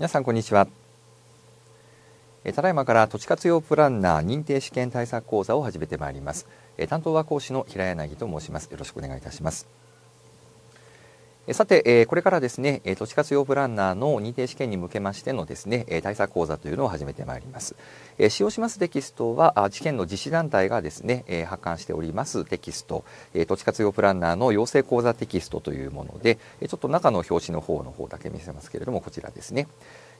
皆さんこんにちはえただいまから土地活用プランナー認定試験対策講座を始めてまいりますえ担当は講師の平柳と申しますよろしくお願いいたしますさて、これからですね、都市活用プランナーの認定試験に向けましてのですね、対策講座というのを始めてまいります。使用しますテキストは、試験の実施団体がですね、発刊しておりますテキスト、都市活用プランナーの養成講座テキストというもので、ちょっと中の表紙の方の方だけ見せますけれども、こちらですね。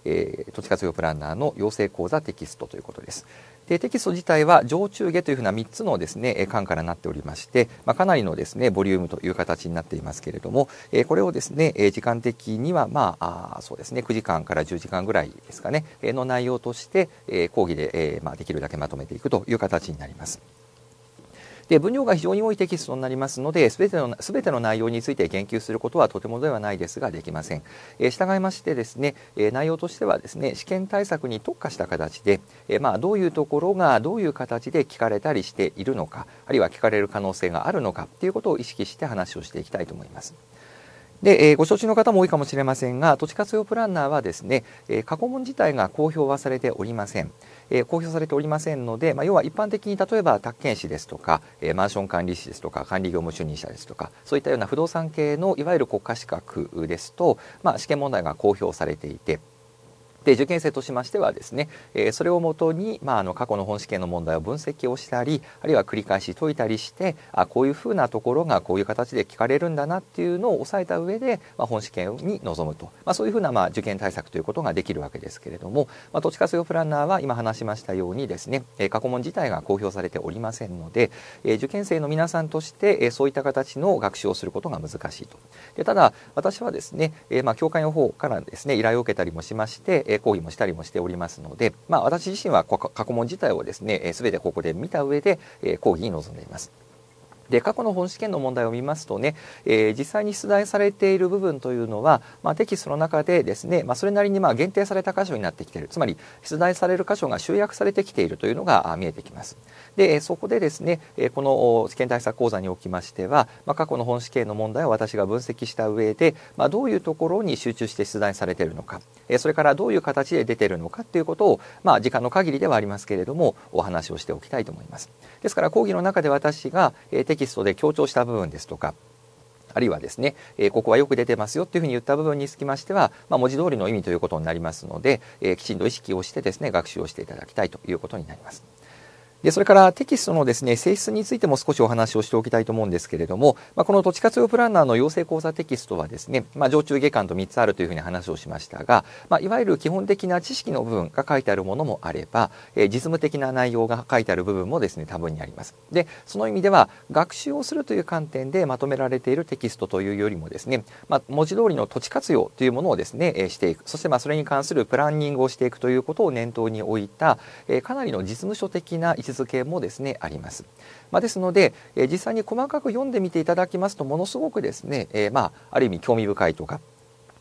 えー、土地活用プランナーの養成講座テキストということです。でテキスト自体は上中下というふうな3つのですね巻からなっておりまして、まあ、かなりのですねボリュームという形になっていますけれども、えー、これをですね時間的にはまあそうですね9時間から10時間ぐらいですかねの内容として、えー、講義で、えーまあ、できるだけまとめていくという形になります。で分量が非常に多いテキストになりますので全ての全ての内容について言及することはとてもではないですができません、えー、従いましてですね、え内容としてはですね試験対策に特化した形で、えまあ、どういうところがどういう形で聞かれたりしているのかあるいは聞かれる可能性があるのかということを意識して話をしていきたいと思います。で、えー、ご承知の方も多いかもしれませんが、土地活用プランナーはですね、えー、過去問自体が公表はされておりません。えー、公表されておりませんので、まあ、要は一般的に例えば宅建士ですとか、えー、マンション管理士ですとか管理業務主任者ですとかそういったような不動産系のいわゆる国家資格ですと、まあ、試験問題が公表されていてで受験生としましてはですね、えー、それをもとに、まあ、あの過去の本試験の問題を分析をしたりあるいは繰り返し解いたりしてあこういうふうなところがこういう形で聞かれるんだなっていうのを抑えた上で、まあ、本試験に臨むと、まあ、そういうふうな、まあ、受験対策ということができるわけですけれども、まあ、都活用プランナーは今話しましたようにですね、えー、過去問自体が公表されておりませんので、えー、受験生の皆さんとして、えー、そういった形の学習をすることが難しいとでただ私はですね、えーまあ、教会の方からですね依頼を受けたりもしましてえ講義もしたりもしておりますので、まあ、私自身は過去問自体をですね、すべてここで見た上で、え講義に臨んでいます。で過去の本試験の問題を見ますとね、えー、実際に出題されている部分というのは、まあ、テキストの中でですね、まあ、それなりにまあ限定された箇所になってきているつまり出題される箇所が集約されてきているというのが見えてきます。でそこでですねこの試験対策講座におきましては、まあ、過去の本試験の問題を私が分析した上で、まあ、どういうところに集中して出題されているのかそれからどういう形で出ているのかということを、まあ、時間の限りではありますけれどもお話をしておきたいと思います。ですから講義の中で私がテキキストで強調した部分ですとかあるいはですね、えー、ここはよく出てますよというふうに言った部分につきましては、まあ、文字通りの意味ということになりますので、えー、きちんと意識をしてですね、学習をしていただきたいということになります。で、それからテキストのですね、性質についても少しお話をしておきたいと思うんですけれども、まあ、この土地活用プランナーの養成講座テキストはですね、まあ、上中下巻と3つあるというふうに話をしましたが、まあ、いわゆる基本的な知識の部分が書いてあるものもあれば、えー、実務的な内容が書いてある部分もですね、多分にあります。で、その意味では、学習をするという観点でまとめられているテキストというよりもですね、まあ、文字通りの土地活用というものをですね、えー、していく。そして、まあ、それに関するプランニングをしていくということを念頭に置いた、えー、かなりの実務書的な一置づけもですねあります。まあ、ですので、え実際に細かく読んでみていただきますとものすごくですね、えまあ、ある意味興味深いとか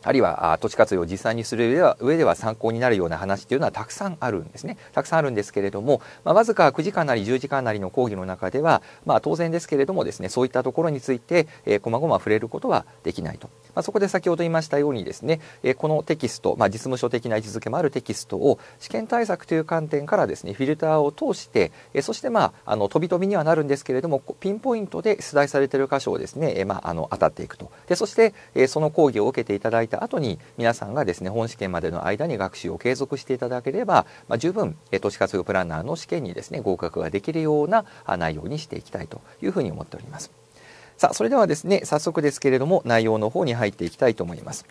あるいは土地活用を実際にする上では上では参考になるような話というのはたくさんあるんですねたくさんあるんですけれども、まあ、わずか9時間なり10時間なりの講義の中では、まあ、当然ですけれどもですねそういったところについて、えー、細々触れることはできないと。まあ、そこで先ほど言いましたようにですね、えこのテキスト、まあ、実務書的な位置づけもあるテキストを試験対策という観点からですねフィルターを通して、えそしてまああの飛び飛びにはなるんですけれどもピンポイントで出題されている箇所をですね、えまあ、あの当たっていくとでそして、えその講義を受けていただいた後に皆さんがですね本試験までの間に学習を継続していただければ、まあ、十分、え都市活用プランナーの試験にですね合格ができるような内容にしていきたいというふうに思っております。さあ、それではですね、早速ですけれども、内容の方に入っていきたいと思います。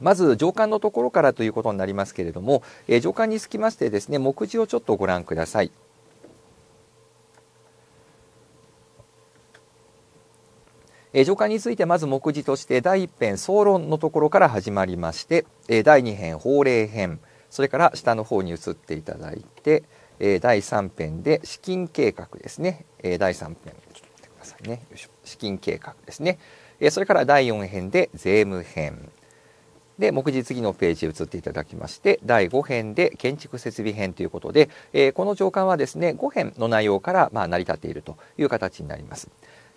まず上官のところからということになりますけれども、えー、上官につきましてですね、目次をちょっとご覧ください。えー、上官についてまず目次として第1編総論のところから始まりまして、えー、第2編法令編それから下の方に移っていただいて、えー、第3編で資金計画ですね、えー、第3編さいね。よいしょ。資金計画ですね。えそれから第4編で税務編。で、目次次のページへ移っていただきまして、第5編で建築設備編ということで、えこの上巻はですね、5編の内容からま成り立っているという形になります。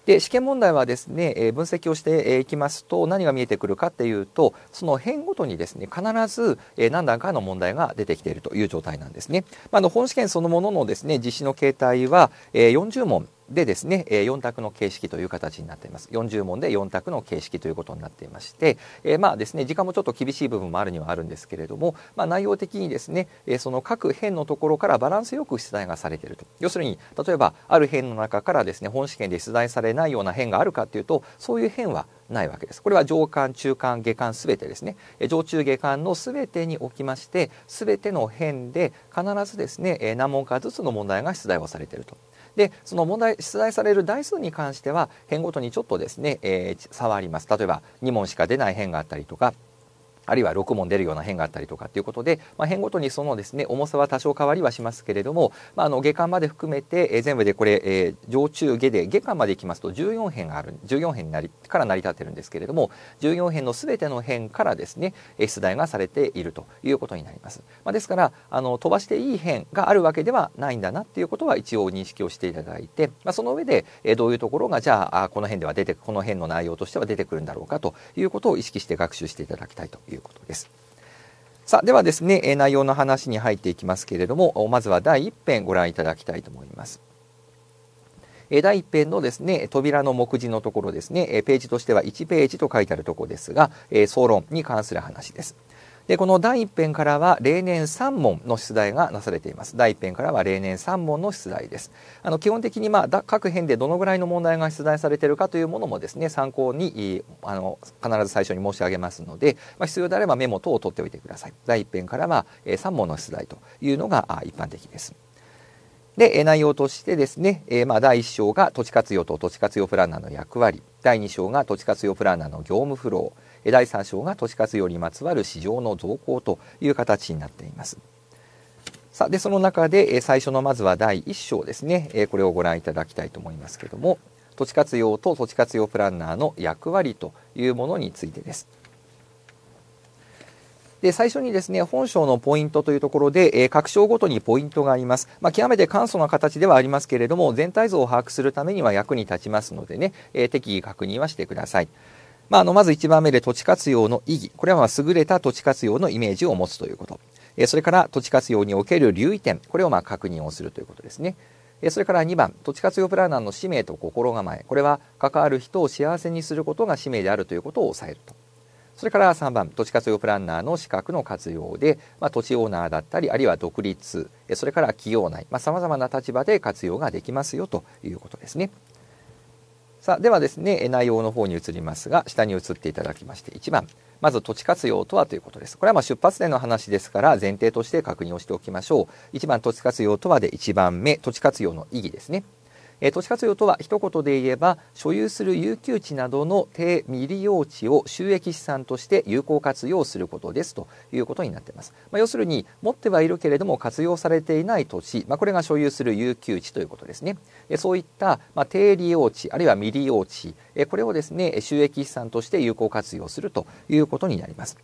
で試験問題はですね、え分析をしていきますと何が見えてくるかっていうとその編ごとにですね必ず、え何段かの問題が出てきているという状態なんですね。まあ、の本試験そのもののですね実施の形態は、え40問でですね、え4択の形式という形になっています。40問で4択の形式ということになっていまして、えまあですね、時間もちょっと厳しい部分もあるにはあるんですけれども、まあ、内容的にですね、えその各辺のところからバランスよく出題がされていると。要するに、例えばある辺の中からですね、本試験で出題されないような辺があるかっていうと、そういう辺はないわけです。これは上巻、中巻、下巻すべてですね、上中下巻のすべてにおきまして、すべての辺で必ずですね、何問かずつの問題が出題をされていると。でその問題出題される台数に関しては辺ごとにちょっとですね、えー、差はあります例えば2問しか出ない辺があったりとかあるいは6問出るような変があったりとかっていうことで、まあ、変ごとにそのですね重さは多少変わりはしますけれども、まあ、あの下巻まで含めて、えー、全部でこれ、えー、上中下で下巻までいきますと14辺がある14辺になりから成り立ってるんですけれども14辺のすべての辺からですね出題がされているということになります。まあ、ですからあの飛ばしていい辺があるわけではないんだなっていうことは一応認識をしていただいて、まあ、その上で、えー、どういうところがじゃあこの辺では出てこの辺の内容としては出てくるんだろうかということを意識して学習していただきたいといういうことです。さあではですね、え内容の話に入っていきますけれども、まずは第1編ご覧いただきたいと思います。第1編のですね、扉の目次のところですね、ページとしては1ページと書いてあるところですが、総論に関する話です。でこの第1編からは例年3問の出題がなされています第1編からは例年3問の出題ですあの基本的に、まあ、各編でどのぐらいの問題が出題されているかというものもですね参考にあの必ず最初に申し上げますので、まあ、必要であればメモ等を取っておいてください第1編からは3問の出題というのが一般的ですで内容としてですね、えー、まあ、第1章が土地活用と土地活用プランナーの役割第2章が土地活用プランナーの業務フロー第3章が都市活用にまつわる市場の増向という形になっています。さあでその中で最初のまずは第1章ですねこれをご覧いただきたいと思いますけども土地活用と土地活用プランナーの役割というものについてです。で最初にですね本章のポイントというところで、えー、各章ごとにポイントがあります、まあ、極めて簡素な形ではありますけれども全体像を把握するためには役に立ちますのでね、えー、適宜確認はしてください。まあ、あのまず1番目で土地活用の意義、これは優れた土地活用のイメージを持つということ、それから土地活用における留意点、これをま確認をするということですね。それから2番、土地活用プランナーの使命と心構え、これは関わる人を幸せにすることが使命であるということを抑えると。それから3番、土地活用プランナーの資格の活用で、まあ、土地オーナーだったり、あるいは独立、それから企業内、さまざ、まな立場で活用ができますよということですね。さあではですね内容の方に移りますが下に移っていただきまして1番まず土地活用とはということですこれはま出発点の話ですから前提として確認をしておきましょう1番土地活用とはで1番目土地活用の意義ですねえー、土地活用とは一言で言えば所有する有給地などの低未利用地を収益資産として有効活用することですということになっています、まあ、要するに持ってはいるけれども活用されていない土地、まあ、これが所有する有給地ということですねえそういった、まあ、低利用地あるいは未利用地えこれをですね収益資産として有効活用するということになります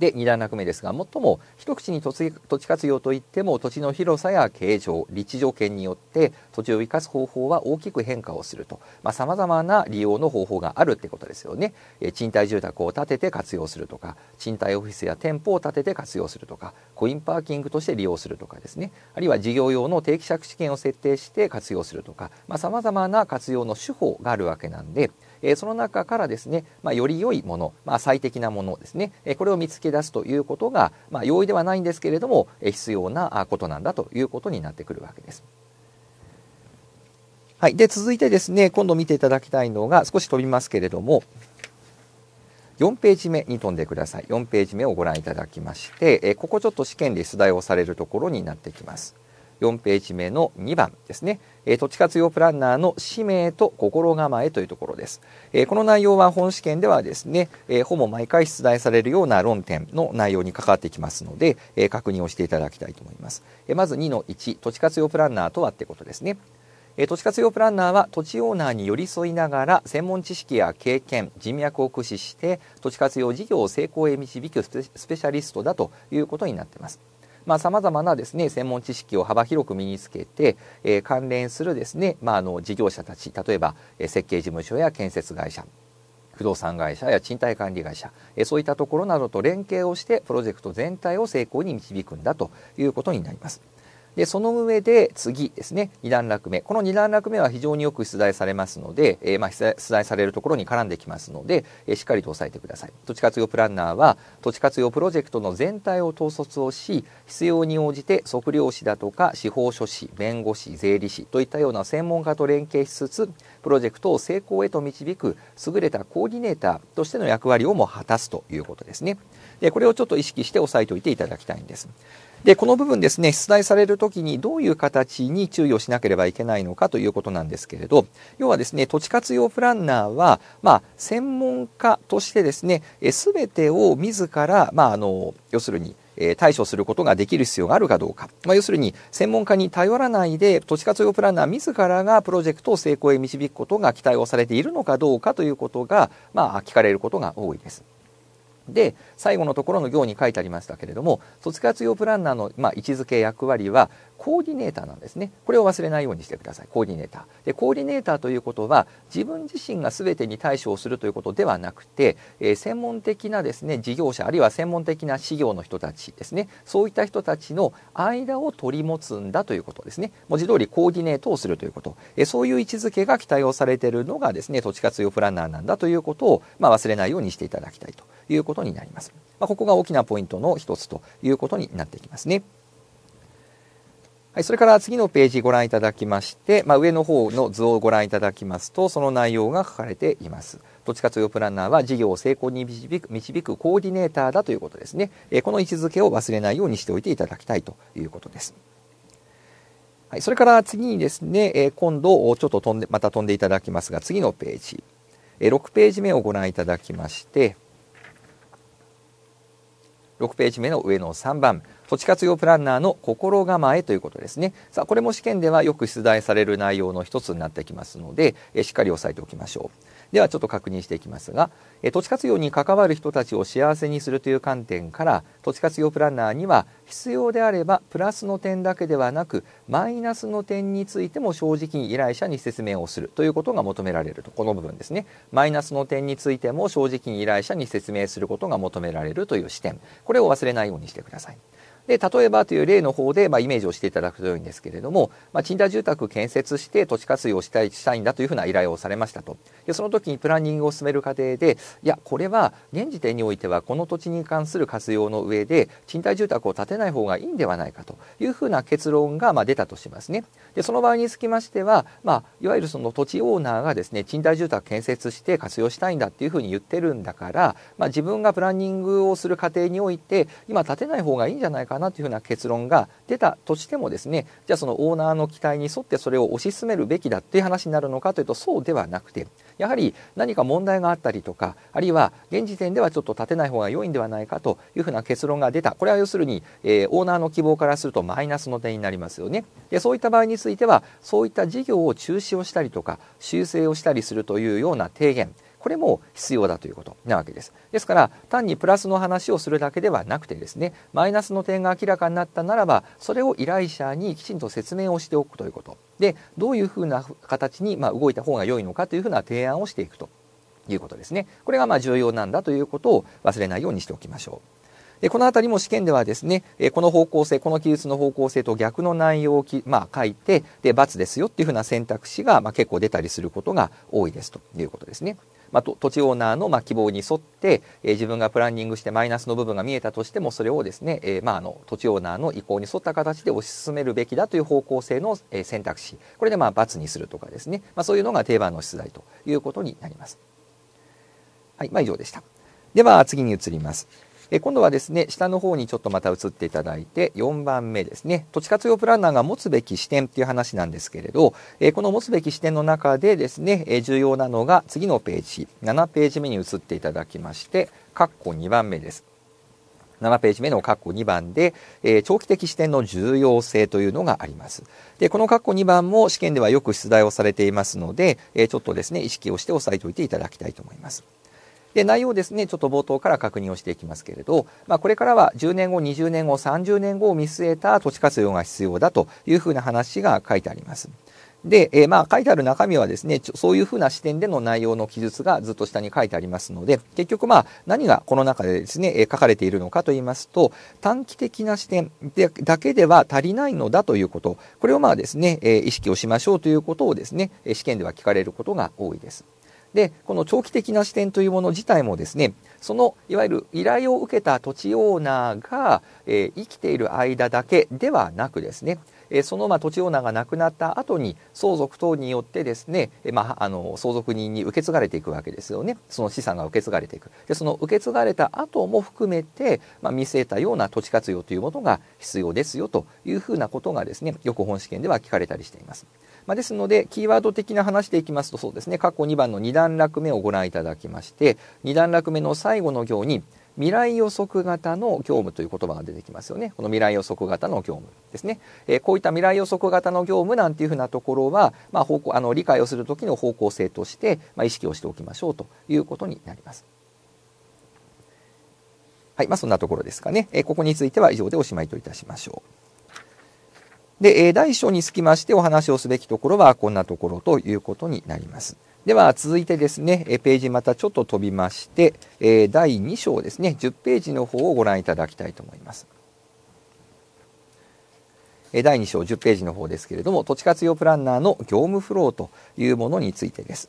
で2段落目ですが最も一口に土地活用といっても土地の広さや形状立地条件によって土地を生かす方法は大きく変化をするとさまざ、まな利用の方法があるってことですよね、え賃貸住宅を建てて活用するとか賃貸オフィスや店舗を建てて活用するとかコインパーキングとして利用するとかですねあるいは事業用の定期借地権を設定して活用するとかさまざ、まな活用の手法があるわけなんで。えその中からですね、まあ、より良いもの、まあ、最適なものですね、えこれを見つけ出すということが、まあ、容易ではないんですけれども、え必要なことなんだということになってくるわけです。はい、で続いてですね今度見ていただきたいのが少し飛びますけれども4ページ目に飛んでください4ページ目をご覧いただきまして、えここちょっと試験で出題をされるところになってきます。4ページ目の2番ですね、えー、土地活用プランナーの使命と心構えというところです、えー、この内容は本試験ではですね、えー、ほぼ毎回出題されるような論点の内容に関わってきますので、えー、確認をしていただきたいと思います、えー、まず2の1土地活用プランナーとはってことですねえ土地活用プランナーは土地オーナーに寄り添いながら専門知識や経験人脈を駆使して土地活用事業を成功へ導くスペシャリストだということになっていますまあ、様々なですね、専門知識を幅広く身につけて、えー、関連するですね、まあ、あの、事業者たち、例えば、え設計事務所や建設会社、不動産会社や賃貸管理会社、えそういったところなどと連携をして、プロジェクト全体を成功に導くんだということになります。でその上で次ですね2段落目この2段落目は非常によく出題されますので、えー、まあ、出題されるところに絡んできますので、えー、しっかりと押さえてください土地活用プランナーは土地活用プロジェクトの全体を統率をし必要に応じて測量士だとか司法書士弁護士税理士といったような専門家と連携しつつプロジェクトを成功へと導く優れたコーディネーターとしての役割をも果たすということですねでこれをちょっと意識して押さえておいていただきたいんですでこの部分ですね出題される時にどういう形に注意をしなければいけないのかということなんですけれど要はですね土地活用プランナーは、まあ、専門家としてですね全てを自ら、まあ、あの要するに対処することができる必要があるかどうか、まあ、要するに専門家に頼らないで土地活用プランナー自らがプロジェクトを成功へ導くことが期待をされているのかどうかということが、まあ、聞かれることが多いです。で最後のところの行に書いてありましたけれども卒活用プランナーの、まあ、位置づけ役割はコーディネーターなんですねこれを忘れないようにしてくださいコーディネーターでコーディネーターということは自分自身が全てに対処をするということではなくて、えー、専門的なですね事業者あるいは専門的な事業の人たちですねそういった人たちの間を取り持つんだということですね文字通りコーディネートをするということ、えー、そういう位置づけが期待をされているのがですね土地活用プランナーなんだということを、まあ、忘れないようにしていただきたいということになります、まあ、ここが大きなポイントの一つということになってきますね。はい、それから次のページご覧いただきまして、まあ、上の方の図をご覧いただきますと、その内容が書かれています。どっちかというプランナーは事業を成功に導く導くコーディネーターだということですね。えこの位置づけを忘れないようにしておいていただきたいということです。はい、それから次にですね、え今度ちょっと飛んで、また飛んでいただきますが、次のページ、え6ページ目をご覧いただきまして、6ページ目の上の3番、土地活用プランナーの心構えということですね。さあ、これも試験ではよく出題される内容の一つになってきますので、えしっかり押さえておきましょう。では、ちょっと確認していきますが、え土地活用に関わる人たちを幸せにするという観点から、土地活用プランナーには、必要であれば、プラスの点だけではなく、マイナスの点についても正直に依頼者に説明をするということが求められると。この部分ですね。マイナスの点についても正直に依頼者に説明することが求められるという視点。これを忘れないようにしてください。で例えばという例の方で、まあ、イメージをしていただくといいんですけれども、まあ、賃貸住宅建設して土地活用したいしたいんだというふうな依頼をされましたとでその時にプランニングを進める過程でいやこれは現時点においてはこの土地に関する活用の上で賃貸住宅を建てない方がいいんではないかというふうな結論が、まあ、出たとしますねでその場合につきましては、まあ、いわゆるその土地オーナーがですね賃貸住宅建設して活用したいんだっていうふうに言ってるんだから、まあ、自分がプランニングをする過程において今建てない方がいいんじゃないかななというふうな結論が出たとしてもですねじゃあそのオーナーの期待に沿ってそれを推し進めるべきだっていう話になるのかというとそうではなくてやはり何か問題があったりとかあるいは現時点ではちょっと立てない方が良いんではないかというふうな結論が出たこれは要するに、えー、オーナーの希望からするとマイナスの点になりますよねでそういった場合についてはそういった事業を中止をしたりとか修正をしたりするというような提言これも必要だということなわけです。ですから単にプラスの話をするだけではなくてですねマイナスの点が明らかになったならばそれを依頼者にきちんと説明をしておくということでどういうふうな形に、まあ、動いた方が良いのかというふうな提案をしていくということですね。これがまあ重要なんだということを忘れないようにしておきましょう。でこの辺りも試験ではですね、この方向性この記述の方向性と逆の内容をき、まあ、書いてで×ですよっていうふうな選択肢が、まあ、結構出たりすることが多いですということですね。まあ、土地オーナーのま希望に沿って、え自分がプランニングしてマイナスの部分が見えたとしてもそれをですね、えまあ、あの土地オーナーの意向に沿った形で推し進めるべきだという方向性の、え選択肢これでまあ×にするとかですね、まあ、そういうのが定番の出題ということになります。はいまあ、以上でした。では次に移ります。え今度はですね、下の方にちょっとまた移っていただいて、4番目ですね、土地活用プランナーが持つべき視点っていう話なんですけれど、えこの持つべき視点の中でですね、え重要なのが次のページ、7ページ目に移っていただきまして、ッコ2番目です。7ページ目のッコ2番で、えー、長期的視点の重要性というのがあります。で、このッコ2番も試験ではよく出題をされていますので、えー、ちょっとですね、意識をして押さえておいていただきたいと思います。で内容ですねちょっと冒頭から確認をしていきますけれど、まあ、これからは10年後20年後30年後を見据えた土地活用が必要だというふうな話が書いてあります。で、えー、まあ書いてある中身はですねそういうふうな視点での内容の記述がずっと下に書いてありますので結局まあ何がこの中でですね、えー、書かれているのかと言いますと短期的な視点でだけでは足りないのだということこれをまあですね、えー、意識をしましょうということをですね試験では聞かれることが多いです。で、この長期的な視点というもの自体もですね、そのいわゆる依頼を受けた土地オーナーが、えー、生きている間だけではなくですね、えー、そのまあ土地オーナーが亡くなった後に相続等によってですね、えー、まあ、あの相続人に受け継がれていくわけですよねその資産が受け継がれていくでその受け継がれた後も含めて、まあ、見据えたような土地活用というものが必要ですよというふうなことがですねよく本試験では聞かれたりしています。まあ、ですので、キーワード的な話でいきますと、そうですね、過去2番の2段落目をご覧いただきまして、2段落目の最後の行に、未来予測型の業務という言葉が出てきますよね。この未来予測型の業務ですね。えー、こういった未来予測型の業務なんていうふうなところは、まあ、方向あの理解をする時の方向性として、まあ、意識をしておきましょうということになります。はい、まあ、そんなところですかね。えー、ここについては以上でおしまいといたしましょう。で、え第1章につきましてお話をすべきところはこんなところということになります。では続いてですね、ページまたちょっと飛びまして、え第2章ですね、10ページの方をご覧いただきたいと思います。第2章10ページの方ですけれども、土地活用プランナーの業務フローというものについてです。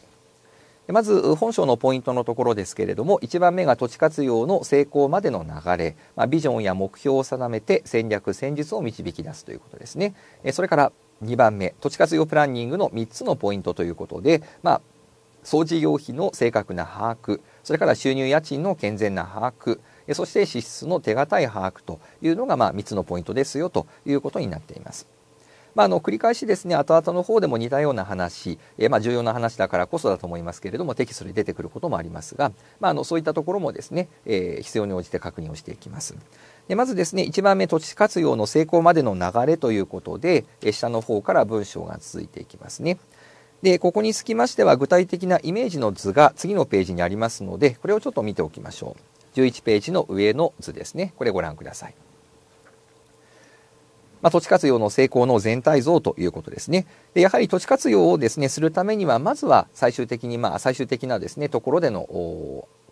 まず本省のポイントのところですけれども1番目が土地活用の成功までの流れ、まあ、ビジョンや目標を定めて戦略戦術を導き出すということですねそれから2番目土地活用プランニングの3つのポイントということで、まあ、総事業費の正確な把握それから収入家賃の健全な把握そして支出の手堅い把握というのがま3つのポイントですよということになっています。まあ、あの繰り返しですね後々の方でも似たような話、えー、まあ、重要な話だからこそだと思いますけれどもテキストに出てくることもありますが、まあ、あのそういったところもですね、えー、必要に応じて確認をしていきます。でまずですね1番目土地活用の成功までの流れということで、えー、下の方から文章が続いていきますね。でここにつきましては具体的なイメージの図が次のページにありますのでこれをちょっと見ておきましょう。11ページの上の図ですねこれご覧ください。まあ、土地活用の成功の全体像ということですね。でやはり土地活用をですね、するためには、まずは最終的に、まあ、最終的なですね、ところでの、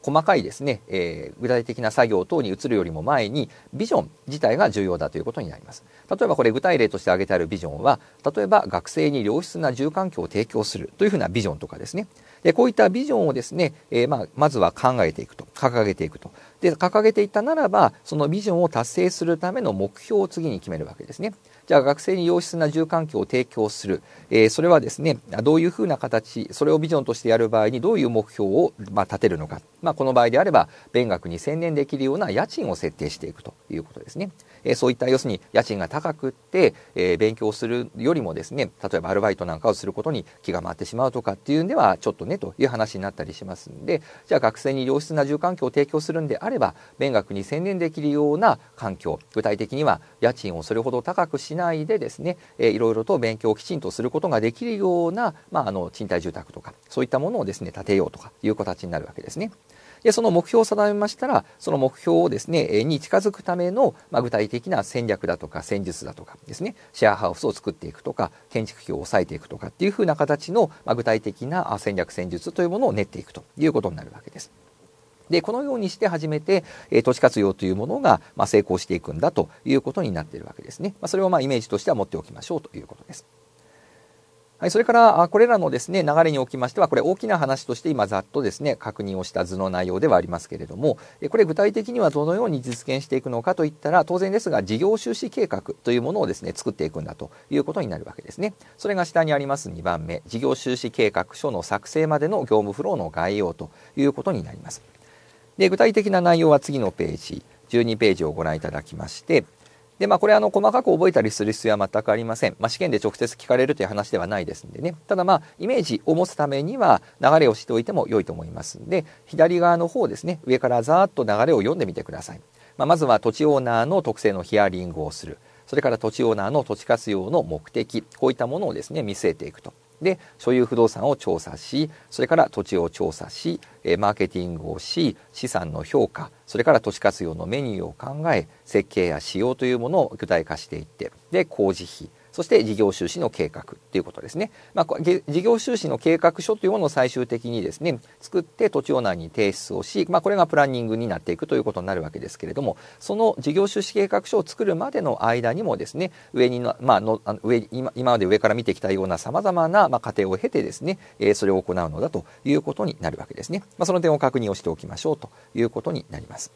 細かいですね、えー、具体的な作業等に移るよりも前にビジョン自体が重要だということになります例えばこれ具体例として挙げてあるビジョンは例えば学生に良質な住環境を提供するというふうなビジョンとかですねでこういったビジョンをですね、えー、まあ、まずは考えていくと掲げていくとで掲げていったならばそのビジョンを達成するための目標を次に決めるわけですね。じゃあ学生に良質な住環境を提供する、えー、それはですねどういうふうな形それをビジョンとしてやる場合にどういう目標を、まあ、立てるのか、まあ、この場合であれば勉学に専念できるような家賃を設定していくということですね。えー、そういった要するに家賃が高くって、えー、勉強するよりもですね例えばアルバイトなんかをすることに気が回ってしまうとかっていうんではちょっとねという話になったりしますんでじゃあ学生に良質な住環境を提供するんでああれば勉学に専念できるような環境具体的には家賃をそれほど高くしないでですね、えいろいろと勉強をきちんとすることができるような、まあ、あの賃貸住宅とかそういったものをですね建てようとかいう形になるわけですね。でその目標を定めましたらその目標をですね、えに近づくための、まあ、具体的な戦略だとか戦術だとかですねシェアハウスを作っていくとか建築費を抑えていくとかっていうふうな形の、まあ、具体的な戦略戦術というものを練っていくということになるわけです。でこのようにして初めて、えー、土活用というものが、まあ、成功していくんだということになっているわけですね、まあ、それをまあイメージとしては持っておきましょうということです。はい、それから、これらのですね、流れにおきましては、これ大きな話として今ざっとですね、確認をした図の内容ではありますけれども、これ具体的にはどのように実現していくのかといったら、当然ですが、事業収支計画というものをですね、作っていくんだということになるわけですね。それが下にあります2番目、事業収支計画書の作成までの業務フローの概要ということになります。で具体的な内容は次のページ12ページをご覧いただきましてで、まあ、これあの細かく覚えたりする必要は全くありません、まあ、試験で直接聞かれるという話ではないですんでねただまあイメージを持つためには流れをしておいても良いと思いますんで左側の方ですね上からざーっと流れを読んでみてください、まあ、まずは土地オーナーの特性のヒアリングをするそれから土地オーナーの土地活用の目的こういったものをですね見据えていくとで所有不動産を調査しそれから土地を調査し、えマーケティングをし資産の評価それから土地活用のメニューを考え設計や仕様というものを具体化していってで工事費そして事業収支の計画ということですね。まあ、事業収支の計画書というものを最終的にですね、作って土地オーナーに提出をし、まあ、これがプランニングになっていくということになるわけですけれども、その事業収支計画書を作るまでの間にもですね、上にの、まあの、上、今まで上から見てきたような様々な、まあ、過程を経てですね、えそれを行うのだということになるわけですね。まあ、その点を確認をしておきましょうということになります。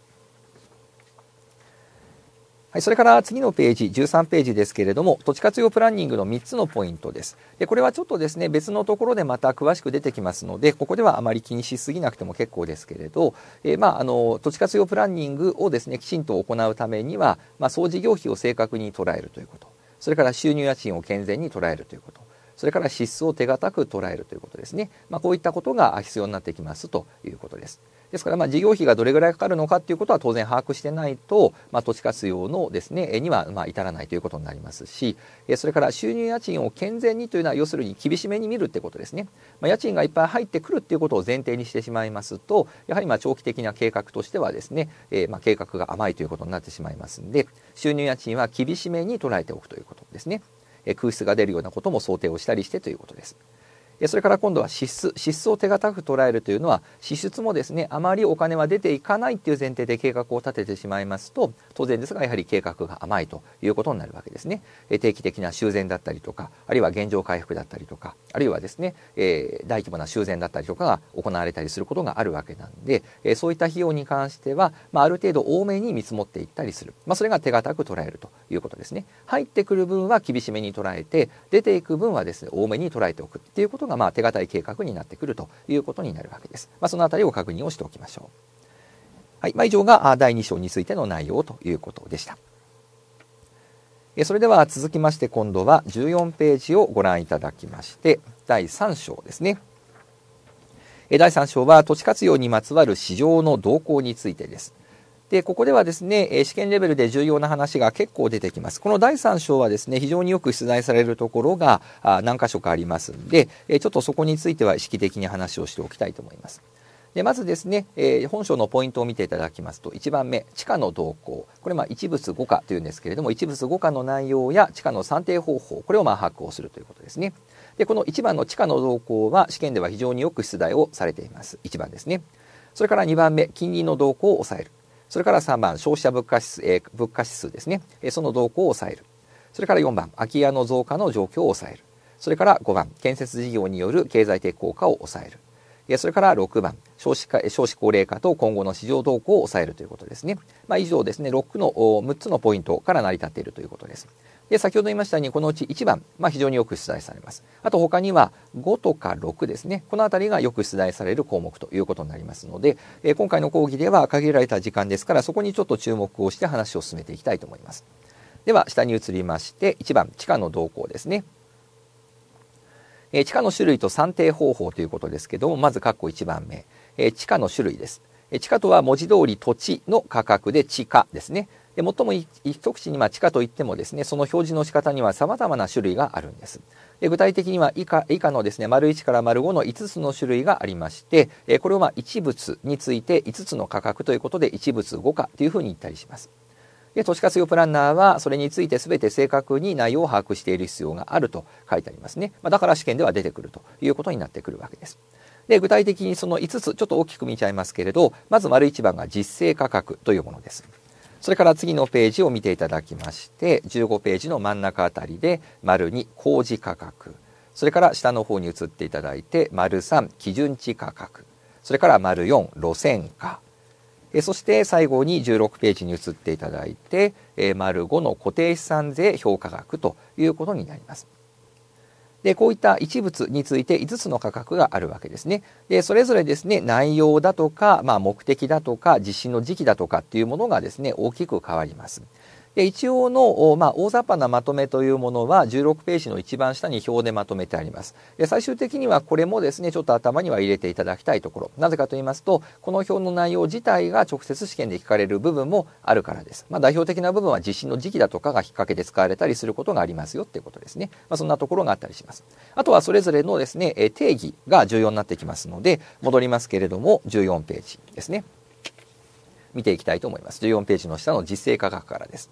はい、それから次のページ、13ページですけれども、土地活用プランニングの3つのポイントです。で、これはちょっとですね、別のところでまた詳しく出てきますので、ここではあまり気にしすぎなくても結構ですけれど、えー、まあ、あの、土地活用プランニングをですね、きちんと行うためには、まあ、総事業費を正確に捉えるということ。それから収入家賃を健全に捉えるということ。それから支出を手堅く捉えるということですね、まあ、こういったことが必要になってきますということです。ですからまあ事業費がどれぐらいかかるのかということは当然把握してないと、まあ、土地活用のです、ね、にはまあ至らないということになりますしそれから収入家賃を健全にというのは要するに厳しめに見るということですね、まあ、家賃がいっぱい入ってくるということを前提にしてしまいますとやはりまあ長期的な計画としてはですね、えー、まあ計画が甘いということになってしまいますので収入家賃は厳しめに捉えておくということですね。空室が出るようなことも想定をしたりしてということです。それから今度は支出支出を手堅く捉えるというのは支出もですねあまりお金は出ていかないという前提で計画を立ててしまいますと当然ですがやはり計画が甘いということになるわけですね、え定期的な修繕だったりとかあるいは現状回復だったりとかあるいはですね、えー、大規模な修繕だったりとかが行われたりすることがあるわけなんで、えそういった費用に関しては、まあ、ある程度多めに見積もっていったりする、まあ、それが手堅く捉えるということですね入ってくる分は厳しめに捉えて出ていく分はですね多めに捉えておくっていうことががまあ手堅い計画になってくるということになるわけです。まあ、そのありを確認をしておきましょう。はいまあ、以上が第2章についての内容ということでした。それでは続きまして今度は14ページをご覧いただきまして第3章ですね。第3章は土地活用にまつわる市場の動向についてです。で、ここではですね、試験レベルで重要な話が結構出てきます。この第3章はですね、非常によく出題されるところが何箇所かありますんで、ちょっとそこについては意識的に話をしておきたいと思います。でまずですね、え本書のポイントを見ていただきますと1番目地下の動向これまあ一物5価というんですけれども一物5価の内容や地下の算定方法これをまあ握をするということですねでこの1番の地下の動向は試験では非常によく出題をされています1番ですねそれから2番目金利の動向を抑えるそれから3番、消費者物価指数,、えー、物価指数ですね、えー、その動向を抑える。それから4番、空き家の増加の状況を抑える。それから5番、建設事業による経済的効果を抑える。えそれから6番少子化、少子高齢化と今後の市場動向を抑えるということですね。まあ、以上ですね、6の6つのポイントから成り立っているということです。で先ほど言いましたようにこのうち1番、まあ、非常によく出題されますあと他には5とか6ですねこの辺りがよく出題される項目ということになりますので、えー、今回の講義では限られた時間ですからそこにちょっと注目をして話を進めていきたいと思いますでは下に移りまして1番地下の動向ですねえ地下の種類と算定方法ということですけどもまず括弧1番目、え地下の種類です、え地下とは文字通り土地の価格で地価ですねで最も一口にまあ地下といってもですねその表示の仕方にはさまざまな種類があるんですで具体的には以下以下のですね丸1から丸5の5つの種類がありましてこれをまあ一物について5つの価格ということで一物5価というふうに言ったりしますで都市活用プランナーはそれについて全て正確に内容を把握している必要があると書いてありますね、まあ、だから試験では出てくるということになってくるわけですで具体的にその5つちょっと大きく見ちゃいますけれどまず丸1番が実勢価格というものですそれから次のページを見ていただきまして15ページの真ん中あたりで丸2工事価格それから下の方に移っていただいて丸3基準値価格それから丸4路線価えそして最後に16ページに移っていただいて、え丸5の固定資産税評価額ということになります。でこういった一物について5つの価格があるわけですね。でそれぞれですね内容だとか、まあ、目的だとか実施の時期だとかっていうものがですね大きく変わります。で一応の、まあ、大雑把なまとめというものは16ページの一番下に表でまとめてありますで最終的にはこれもですねちょっと頭には入れていただきたいところなぜかと言いますとこの表の内容自体が直接試験で聞かれる部分もあるからです、まあ、代表的な部分は地震の時期だとかが引っ掛けで使われたりすることがありますよということですね、まあ、そんなところがあったりしますあとはそれぞれのですね定義が重要になってきますので戻りますけれども14ページですね見ていきたいと思います。14ページの下の実勢価格からです。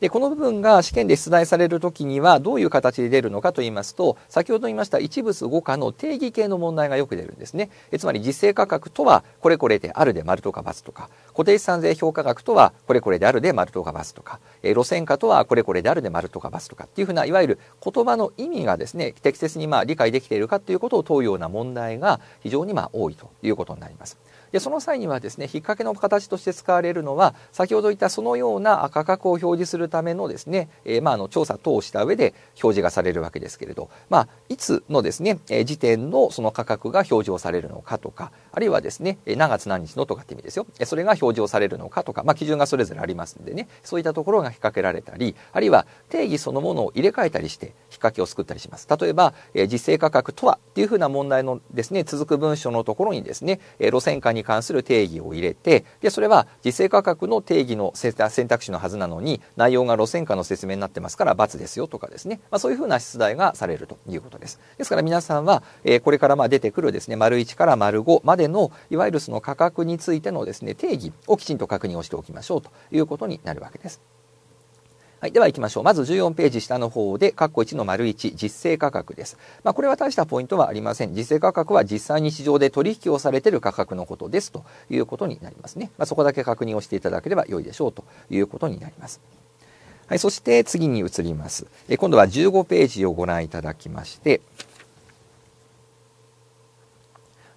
で、この部分が試験で出題される時にはどういう形で出るのかと言いますと、先ほど言いました一物五価の定義系の問題がよく出るんですね。えつまり実勢価格とはこれこれであるで丸とか×とか、固定資産税評価額とはこれこれであるで丸とか×とか、え路線価とはこれこれであるで丸とか×とかっていうふうないわゆる言葉の意味がですね、適切にまあ理解できているかということを問うような問題が非常にまあ多いということになります。でその際にはですね引っ掛けの形として使われるのは先ほど言ったそのような価格を表示するためのですね、えー、まあ、あの調査等をした上で表示がされるわけですけれど、まあ、いつのですね、えー、時点のその価格が表示をされるのかとかあるいはですね何月何日のとかって意味ですよそれが表示をされるのかとか、まあ、基準がそれぞれありますんでねそういったところが引っ掛けられたりあるいは定義そのものを入れ替えたりして引っ掛けを作ったりします例えば、えー、実勢価格とはっていうふうな問題のですね続く文章のところにですね、え路線価にに関する定義を入れてでそれは時世価格の定義の選択肢のはずなのに内容が路線価の説明になってますから×ですよとかですね、まあ、そういうふうな出題がされるということです。ですから皆さんは、えー、これからまあ出てくるですね丸1から丸5までのいわゆるその価格についてのですね定義をきちんと確認をしておきましょうということになるわけです。はい、では行きましょう。まず14ページ下の方で、括弧1の丸1、実勢価格です。まあ、これは大したポイントはありません。実勢価格は実際に市場で取引をされている価格のことですということになりますね。まあ、そこだけ確認をしていただければ良いでしょうということになります。はい、そして次に移ります。え今度は15ページをご覧いただきまして、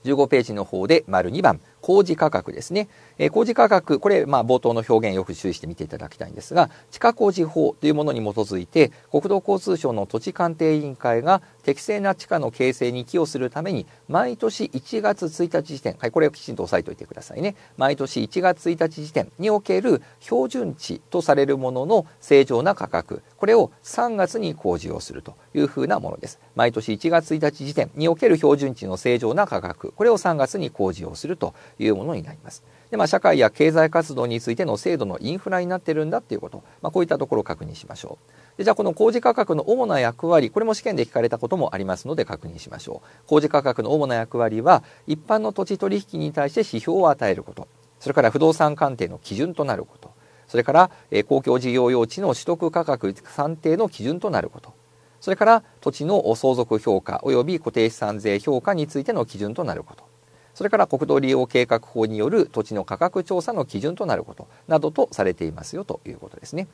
15ページの方で、丸2番。工事価格ですね、えー、工事価格これ、まあ、冒頭の表現よく注意して見ていただきたいんですが地下工事法というものに基づいて国土交通省の土地鑑定委員会が適正な地価の形成に寄与するために毎年1月1日時点、はい、これをきちんと押さえておいてくださいね毎年1月1日時点における標準値とされるものの正常な価格これを3月に工事をするというふうなものです毎年1月1日時点における標準値の正常な価格これを3月に工事をするというものになります。でまあ、社会や経済活動についての制度のインフラになってるんだっていうこと、まあ、こういったところを確認しましょうでじゃあこの工事価格の主な役割これも試験で聞かれたこともありますので確認しましょう工事価格の主な役割は一般の土地取引に対して指標を与えることそれから不動産鑑定の基準となることそれから、え公共事業用地の取得価格算定の基準となることそれから土地の相続評価及び固定資産税評価についての基準となることそれから国土利用計画法による土地の価格調査の基準となることなどとされていますよということですね。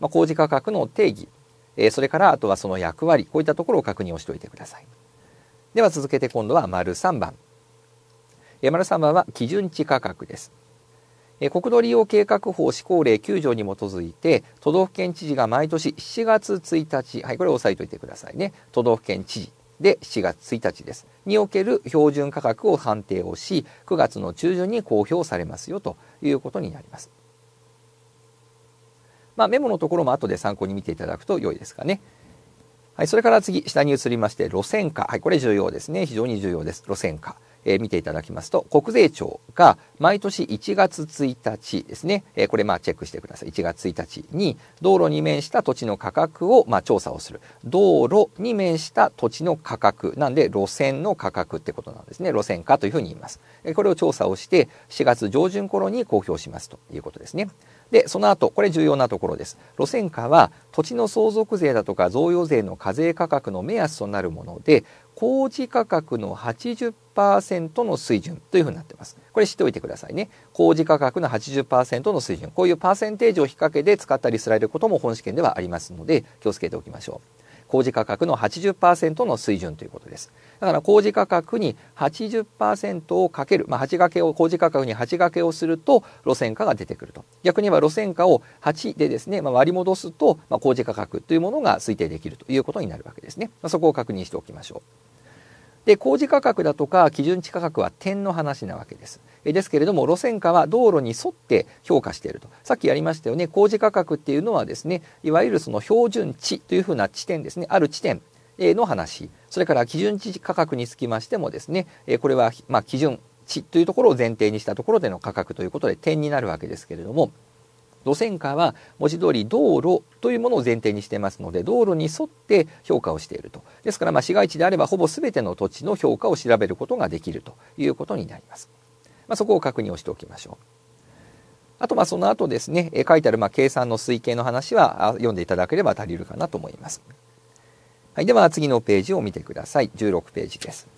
まあ、工事価格の定義、えー、それからあとはその役割、こういったところを確認をしておいてください。では続けて今度は丸3番。えー、丸3番は基準値価格です。えー、国土利用計画法施行令9条に基づいて都道府県知事が毎年7月1日、はい、これを押さえておいてくださいね都道府県知事で7月1日です。における標準価格を判定をし、9月の中旬に公表されますよということになります。まあ、メモのところも後で参考に見ていただくと良いですかね。はい、それから次、下に移りまして、路線価。はい、これ重要ですね。非常に重要です。路線価。えー、見ていただきますと、国税庁が毎年1月1日ですね、えー、これまあチェックしてください。1月1日に道路に面した土地の価格をまあ調査をする。道路に面した土地の価格なんで路線の価格ってことなんですね。路線価というふうに言います。これを調査をして4月上旬頃に公表しますということですね。で、その後、これ重要なところです。路線価は土地の相続税だとか贈与税の課税価格の目安となるもので、工事価格の80% 80%の水準というふうになってます。これ知っておいてくださいね。工事価格の80%の水準。こういうパーセンテージを引っ掛けで使ったりすられることも本試験ではありますので、気をつけておきましょう。工事価格の80%の水準ということです。だから工事価格に80%をかける、まあ、8掛けを、工事価格に8掛けをすると路線価が出てくると。逆に言えば路線価を8でですね、まあ、割り戻すと、まあ、工事価格というものが推定できるということになるわけですね。まそこを確認しておきましょう。で工事価格だとか基準値価格は点の話なわけです。ですけれども路線価は道路に沿って評価しているとさっきやりましたよね工事価格っていうのはですねいわゆるその標準値というふうな地点ですねある地点の話それから基準値価格につきましてもですねこれはま基準値というところを前提にしたところでの価格ということで点になるわけですけれども路線価は文字通り道路というものを前提にしてますので道路に沿って評価をしているとですからま市街地であればほぼ全ての土地の評価を調べることができるということになります、まあ、そこを確認をしておきましょうあとまあその後ですね書いてあるま計算の推計の話は読んでいただければ足りるかなと思いますはいでは次のページを見てください16ページです